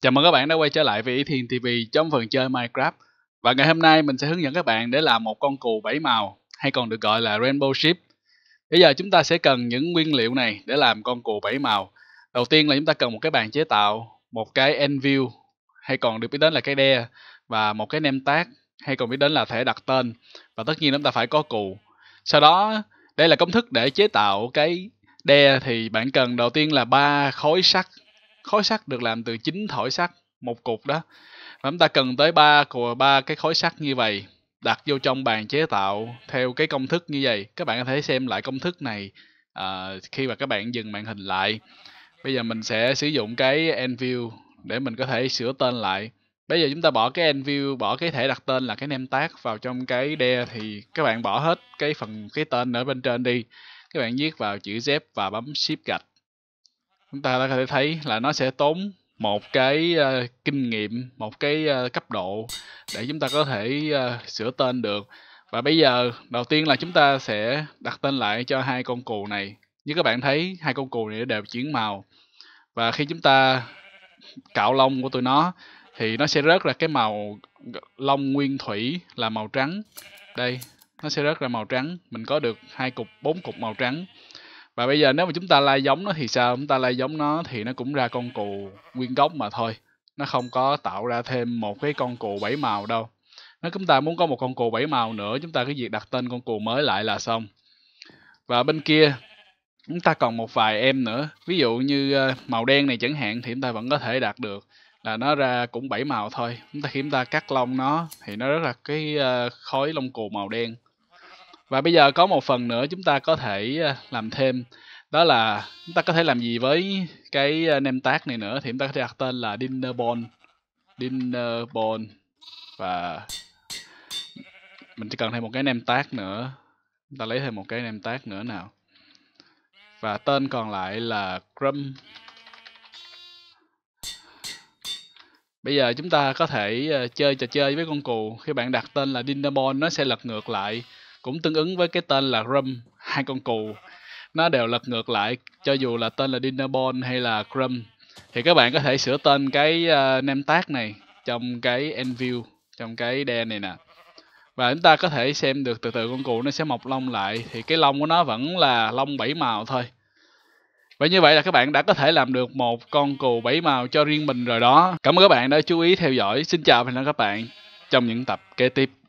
Chào mừng các bạn đã quay trở lại với Ý Thiên TV trong phần chơi Minecraft Và ngày hôm nay mình sẽ hướng dẫn các bạn để làm một con cù bảy màu hay còn được gọi là Rainbow Ship Bây giờ chúng ta sẽ cần những nguyên liệu này để làm con cù bảy màu Đầu tiên là chúng ta cần một cái bàn chế tạo, một cái anvil hay còn được biết đến là cái đe và một cái nem tác hay còn biết đến là thẻ đặt tên và tất nhiên chúng ta phải có cù Sau đó đây là công thức để chế tạo cái đe thì bạn cần đầu tiên là ba khối sắt khối sắt được làm từ chính thỏi sắt một cục đó và chúng ta cần tới ba của ba cái khối sắt như vậy đặt vô trong bàn chế tạo theo cái công thức như vậy các bạn có thể xem lại công thức này à, khi mà các bạn dừng màn hình lại bây giờ mình sẽ sử dụng cái enview để mình có thể sửa tên lại bây giờ chúng ta bỏ cái enview bỏ cái thẻ đặt tên là cái nem tag vào trong cái đe thì các bạn bỏ hết cái phần cái tên ở bên trên đi các bạn viết vào chữ z và bấm shift gạch chúng ta đã có thể thấy là nó sẽ tốn một cái uh, kinh nghiệm một cái uh, cấp độ để chúng ta có thể uh, sửa tên được và bây giờ đầu tiên là chúng ta sẽ đặt tên lại cho hai con cù này như các bạn thấy hai con cù này đều chuyển màu và khi chúng ta cạo lông của tụi nó thì nó sẽ rớt ra cái màu lông nguyên thủy là màu trắng đây nó sẽ rớt ra màu trắng mình có được hai cục bốn cục màu trắng và bây giờ nếu mà chúng ta lai giống nó thì sao chúng ta lai giống nó thì nó cũng ra con cù nguyên gốc mà thôi nó không có tạo ra thêm một cái con cù bảy màu đâu nếu chúng ta muốn có một con cù bảy màu nữa chúng ta cái việc đặt tên con cù mới lại là xong và bên kia chúng ta còn một vài em nữa ví dụ như ờ, màu đen này chẳng hạn thì chúng ta vẫn có thể đạt được là nó ra cũng bảy màu thôi chúng ta khi chúng ta cắt lông nó thì nó rất là cái ờ, khối lông cù màu đen và bây giờ có một phần nữa chúng ta có thể ờ, làm thêm đó là chúng ta có thể làm gì với cái ờ, name tag này nữa thì chúng ta có thể đặt tên là dinner ball và mình chỉ cần thêm một cái name tag nữa chúng ta lấy thêm một cái name tag nữa nào và tên còn lại là crumb Bây giờ chúng ta có thể ờ, chơi trò chơi với con cù khi bạn đặt tên là Dinderball nó sẽ lật ngược lại cũng tương ứng với cái tên là rum hai con cù nó đều lật ngược lại cho dù là tên là Dinnerbone hay là Crumb thì các bạn có thể sửa tên cái uh, name tag này trong cái Enview trong cái đen này nè và chúng ta có thể xem được từ từ con cụ nó sẽ mọc lông lại thì cái lông của nó vẫn là lông bảy màu thôi và như vậy là các bạn đã có thể làm được một con cù bảy màu cho riêng mình rồi đó cảm ơn các bạn đã chú ý theo dõi xin chào và hẹn gặp các bạn trong những tập kế tiếp